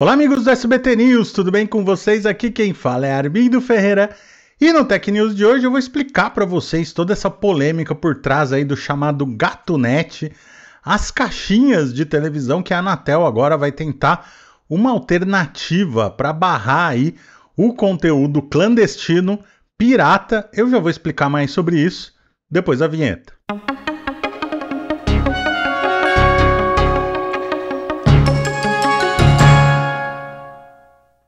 Olá, amigos do SBT News, tudo bem com vocês? Aqui quem fala é Armindo Ferreira e no Tech News de hoje eu vou explicar para vocês toda essa polêmica por trás aí do chamado GatoNet, as caixinhas de televisão que a Anatel agora vai tentar uma alternativa para barrar aí o conteúdo clandestino pirata. Eu já vou explicar mais sobre isso depois da vinheta. Música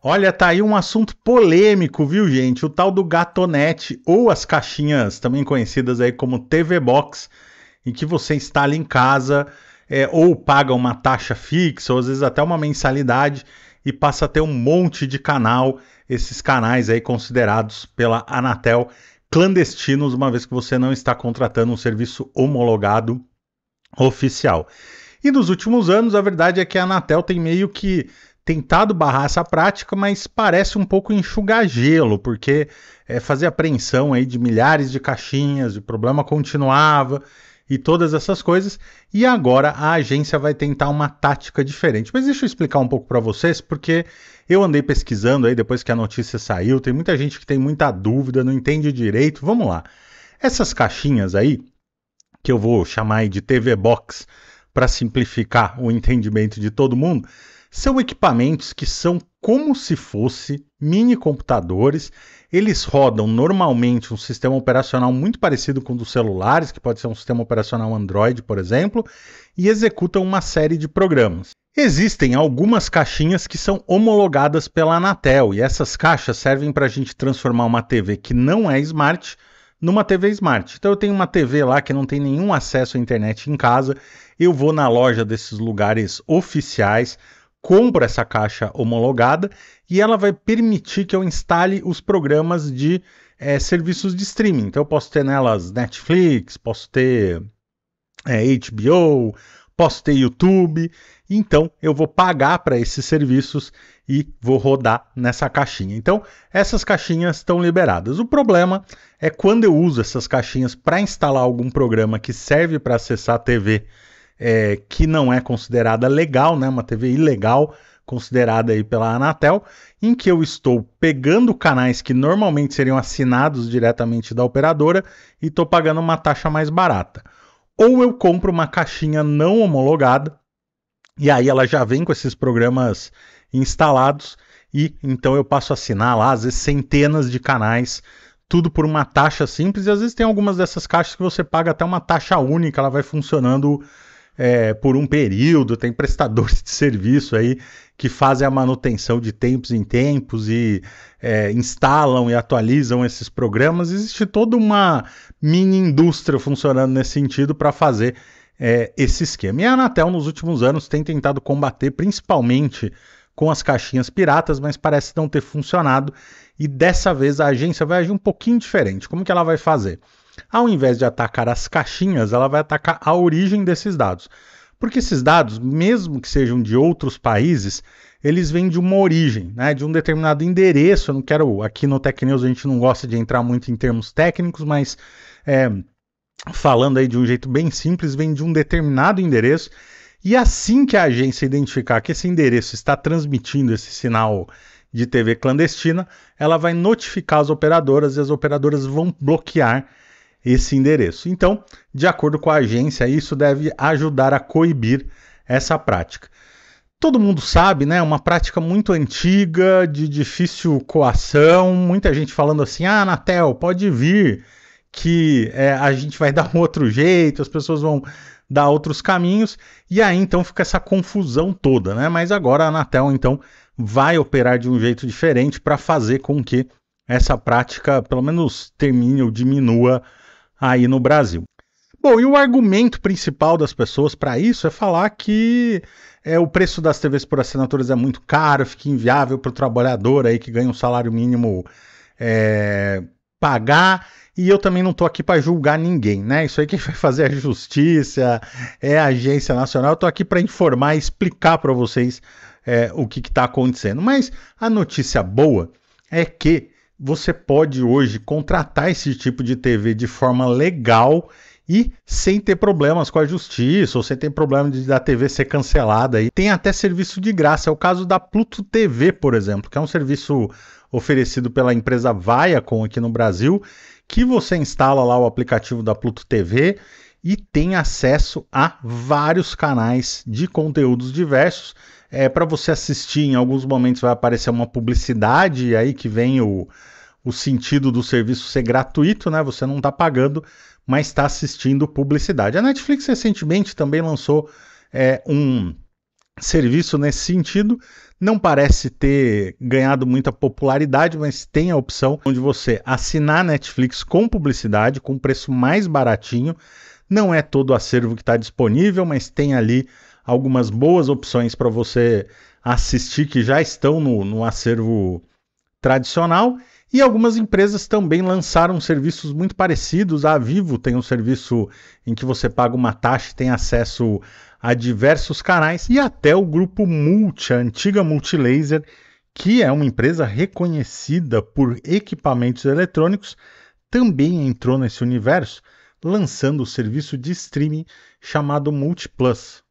Olha, tá aí um assunto polêmico, viu, gente? O tal do gatonete, ou as caixinhas, também conhecidas aí como TV Box, em que você instala em casa, é, ou paga uma taxa fixa, ou às vezes até uma mensalidade, e passa a ter um monte de canal, esses canais aí considerados pela Anatel clandestinos, uma vez que você não está contratando um serviço homologado oficial. E nos últimos anos, a verdade é que a Anatel tem meio que tentado barrar essa prática, mas parece um pouco enxugar gelo, porque é, eh, fazer apreensão aí de milhares de caixinhas, o problema continuava e todas essas coisas. E agora a agência vai tentar uma tática diferente. Mas deixa eu explicar um pouco para vocês, porque eu andei pesquisando aí depois que a notícia saiu. Tem muita gente que tem muita dúvida, não entende direito. Vamos lá. Essas caixinhas aí, que eu vou chamar de TV Box para simplificar o entendimento de todo mundo, são equipamentos que são como se fosse mini computadores. Eles rodam normalmente um sistema operacional muito parecido com o dos celulares, que pode ser um sistema operacional Android, por exemplo, e executam uma série de programas. Existem algumas caixinhas que são homologadas pela Anatel, e essas caixas servem para a gente transformar uma TV que não é smart numa TV smart. Então eu tenho uma TV lá que não tem nenhum acesso à internet em casa, eu vou na loja desses lugares oficiais, compro essa caixa homologada e ela vai permitir que eu instale os programas de é, serviços de streaming. Então eu posso ter nelas Netflix, posso ter é, eh, HBO, posso ter YouTube. Então eu vou pagar para esses serviços e vou rodar nessa caixinha. Então essas caixinhas estão liberadas. O problema é quando eu uso essas caixinhas para instalar algum programa que serve para acessar a TV é, que não é considerada legal, né, uma TV ilegal, considerada aí pela Anatel, em que eu estou pegando canais que normalmente seriam assinados diretamente da operadora e estou pagando uma taxa mais barata. Ou eu compro uma caixinha não homologada, e aí ela já vem com esses programas instalados, e então eu passo a assinar lá, às vezes, centenas de canais, tudo por uma taxa simples, e às vezes tem algumas dessas caixas que você paga até uma taxa única, ela vai funcionando é, por um período, tem prestadores de serviço aí que fazem a manutenção de tempos em tempos e é, instalam e atualizam esses programas. Existe toda uma mini indústria funcionando nesse sentido para fazer é, esse esquema. E a Anatel, nos últimos anos, tem tentado combater principalmente com as caixinhas piratas, mas parece não ter funcionado. E dessa vez a agência vai agir um pouquinho diferente. Como que ela vai fazer? Ao invés de atacar as caixinhas, ela vai atacar a origem desses dados. Porque esses dados, mesmo que sejam de outros países, eles vêm de uma origem, né, de um determinado endereço. Eu não quero, aqui no Tech News a gente não gosta de entrar muito em termos técnicos, mas é, falando aí de um jeito bem simples, vem de um determinado endereço. E assim que a agência identificar que esse endereço está transmitindo esse sinal de TV clandestina, ela vai notificar as operadoras e as operadoras vão bloquear esse endereço. Então, de acordo com a agência, isso deve ajudar a coibir essa prática. Todo mundo sabe, né? Uma prática muito antiga, de difícil coação, muita gente falando assim: ah, Natel, pode vir, que é, a gente vai dar um outro jeito, as pessoas vão dar outros caminhos, e aí então fica essa confusão toda, né? Mas agora a Anatel então vai operar de um jeito diferente para fazer com que essa prática, pelo menos, termine ou diminua aí no Brasil. Bom, e o argumento principal das pessoas para isso é falar que é, o preço das TVs por assinaturas é muito caro, fica inviável para o trabalhador aí que ganha um salário mínimo é, pagar. E eu também não estou aqui para julgar ninguém, né? Isso aí quem vai fazer é a justiça, é a agência nacional. Eu estou aqui para informar e explicar para vocês é, o que está acontecendo. Mas a notícia boa é que você pode hoje contratar esse tipo de TV de forma legal e sem ter problemas com a justiça, ou sem ter problema de da TV ser cancelada. E tem até serviço de graça. É o caso da Pluto TV, por exemplo, que é um serviço oferecido pela empresa Viacom aqui no Brasil, que você instala lá o aplicativo da Pluto TV e tem acesso a vários canais de conteúdos diversos é, para você assistir, em alguns momentos vai aparecer uma publicidade, e aí que vem o, o sentido do serviço ser gratuito, né? Você não está pagando, mas está assistindo publicidade. A Netflix recentemente também lançou é, um serviço nesse sentido. Não parece ter ganhado muita popularidade, mas tem a opção onde você assinar Netflix com publicidade, com preço mais baratinho. Não é todo o acervo que está disponível, mas tem ali algumas boas opções para você assistir que já estão no, no acervo tradicional. E algumas empresas também lançaram serviços muito parecidos. A Vivo tem um serviço em que você paga uma taxa e tem acesso a diversos canais, e até o grupo Multi, a antiga Multilaser, que é uma empresa reconhecida por equipamentos eletrônicos, também entrou nesse universo, lançando o serviço de streaming chamado Multiplus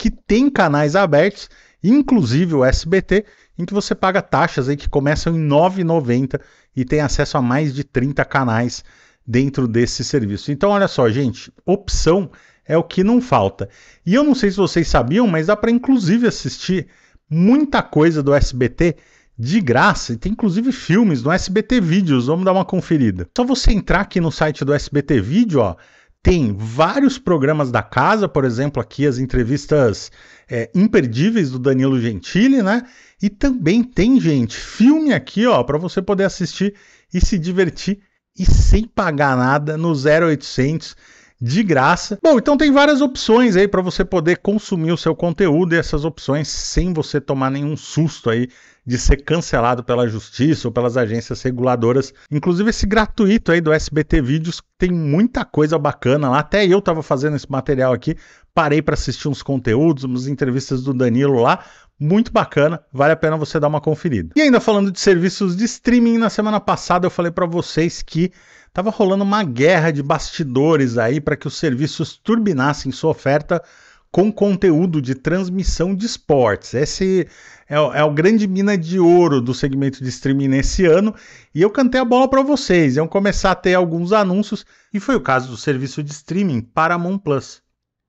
que tem canais abertos, inclusive o SBT, em que você paga taxas aí que começam em 9,90 e tem acesso a mais de 30 canais dentro desse serviço. Então, olha só, gente, opção é o que não falta. E eu não sei se vocês sabiam, mas dá para inclusive assistir muita coisa do SBT de graça e tem inclusive filmes no SBT Vídeos. Vamos dar uma conferida. Só você entrar aqui no site do SBT Vídeo, ó, tem vários programas da casa, por exemplo, aqui as entrevistas é, imperdíveis do Danilo Gentili, né? E também tem, gente, filme aqui, ó, para você poder assistir e se divertir e sem pagar nada no 0800 de graça. Bom, então tem várias opções aí para você poder consumir o seu conteúdo e essas opções sem você tomar nenhum susto aí de ser cancelado pela justiça ou pelas agências reguladoras. Inclusive esse gratuito aí do SBT Vídeos tem muita coisa bacana lá. Até eu estava fazendo esse material aqui, parei para assistir uns conteúdos, umas entrevistas do Danilo lá, muito bacana, vale a pena você dar uma conferida. E ainda falando de serviços de streaming, na semana passada eu falei para vocês que estava rolando uma guerra de bastidores aí para que os serviços turbinassem sua oferta com conteúdo de transmissão de esportes. Esse é, é o grande mina de ouro do segmento de streaming nesse ano. E eu cantei a bola para vocês. Iam começar a ter alguns anúncios, e foi o caso do serviço de streaming Paramount Plus.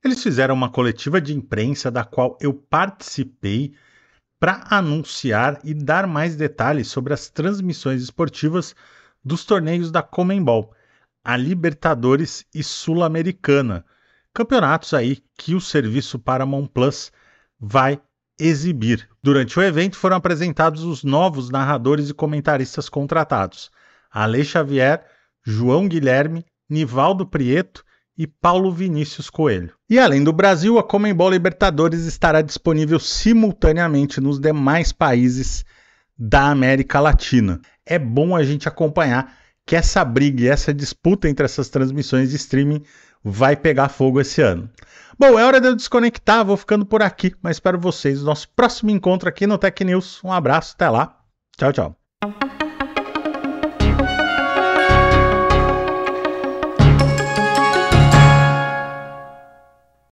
Eles fizeram uma coletiva de imprensa da qual eu participei para anunciar e dar mais detalhes sobre as transmissões esportivas dos torneios da Comembol, a Libertadores e Sul-Americana, campeonatos aí que o serviço Paramount Plus vai exibir. Durante o evento foram apresentados os novos narradores e comentaristas contratados: Ale Xavier, João Guilherme, Nivaldo Prieto e Paulo Vinícius Coelho. E além do Brasil, a Comembol Libertadores estará disponível simultaneamente nos demais países da América Latina. É bom a gente acompanhar que essa briga e essa disputa entre essas transmissões de streaming vai pegar fogo esse ano. Bom, é hora de eu desconectar, vou ficando por aqui, mas espero vocês no nosso próximo encontro aqui no Tech News. Um abraço, até lá. Tchau, tchau.